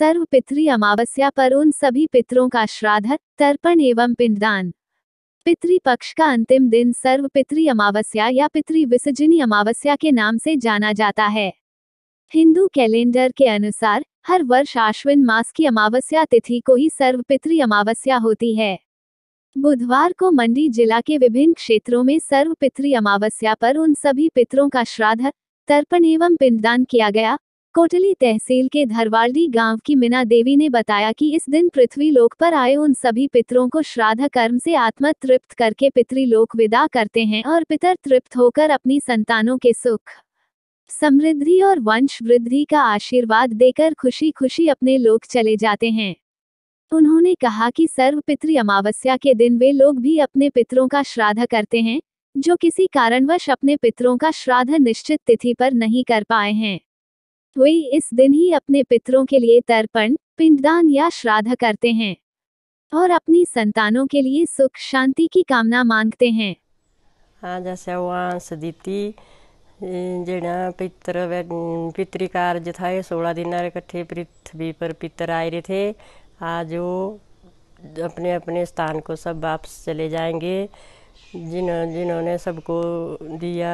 सर्व पितृ अमावस्या पर उन सभी पितरों का श्राद्ध तर्पण एवं पिंडदान पक्ष का अंतिम दिन सर्व पितृ अमावस्या या पितृ विसर्जनी अमावस्या के नाम से जाना जाता है हिंदू कैलेंडर के अनुसार हर वर्ष आश्विन मास की अमावस्या तिथि को ही सर्व पितृ अमावस्या होती है बुधवार को मंडी जिला के विभिन्न क्षेत्रों में सर्व पितृ अमावस्या पर उन सभी पितरों का श्राद्ध तर्पण एवं पिंडदान किया गया कोटली तहसील के धरवाल्डी गांव की मीना देवी ने बताया कि इस दिन पृथ्वी लोक पर आए उन सभी पितरों को श्राद्ध कर्म से आत्मा तृप्त करके पितृलोक विदा करते हैं और पितर तृप्त होकर अपनी संतानों के सुख समृद्धि और वंश वृद्धि का आशीर्वाद देकर खुशी खुशी अपने लोक चले जाते हैं उन्होंने कहा कि सर्व पितृ अमावस्या के दिन वे लोग भी अपने पितरों का श्राद्ध करते हैं जो किसी कारणवश अपने पितरों का श्राद्ध निश्चित तिथि पर नहीं कर पाए हैं वे इस दिन ही अपने पितरों के लिए तर्पण पिंडदान या श्राद्ध करते हैं और अपनी संतानों के लिए सुख शांति की कामना मांगते हैं हाँ जैसे वंश दीती ਜਿਹੜਾ ਪਿੱਤਰ ਪਿਤਰੀ ਕਾਰਜ ਥਾ ਇਹ 16 ਦਿਨ ਇਕੱਠੇ पृथ्वी पर पितर आए रहे थे आज वो अपने अपने स्थान को सब वापस चले जाएंगे जिन्हों जिन्होंने सबको दिया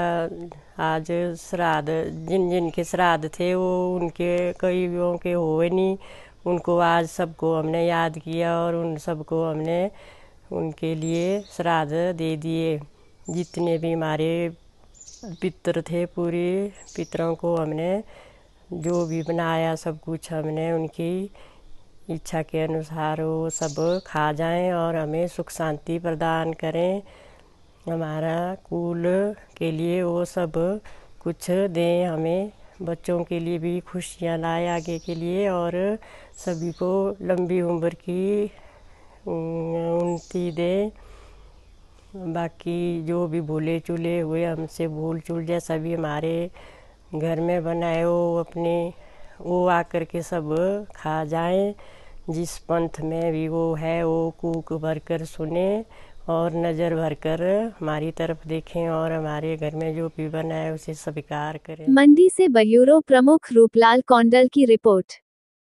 आज श्राद्ध जिन जिन के श्राद्ध थे वो उनके कईयों के हुए नहीं उनको आज सबको हमने याद किया और उन सबको हमने उनके लिए श्राद्ध दे दिए जितने भी हमारे पितर थे पूरे पितरों को हमने जो भी बनाया सब कुछ हमने उनकी इच्छा के अनुसार वो सब खा जाएं और हमें सुख शांति प्रदान करें हमारा कुल के लिए वो सब कुछ दें हमें बच्चों के लिए भी खुशियाँ लाए आगे के लिए और सभी को लंबी उम्र की उन्नति दें बाकी जो भी भूले चूल्हे हुए हमसे भूल चूल जैसा भी हमारे घर में बनाए वो अपने वो आकर के सब खा जाएं जिस पंथ में भी वो है वो कुक भर कर सुने और नज़र भर कर हमारी तरफ देखें और हमारे घर में जो पीवन है उसे स्वीकार करें मंडी से बयूरो प्रमुख रूपलाल कौंडल की रिपोर्ट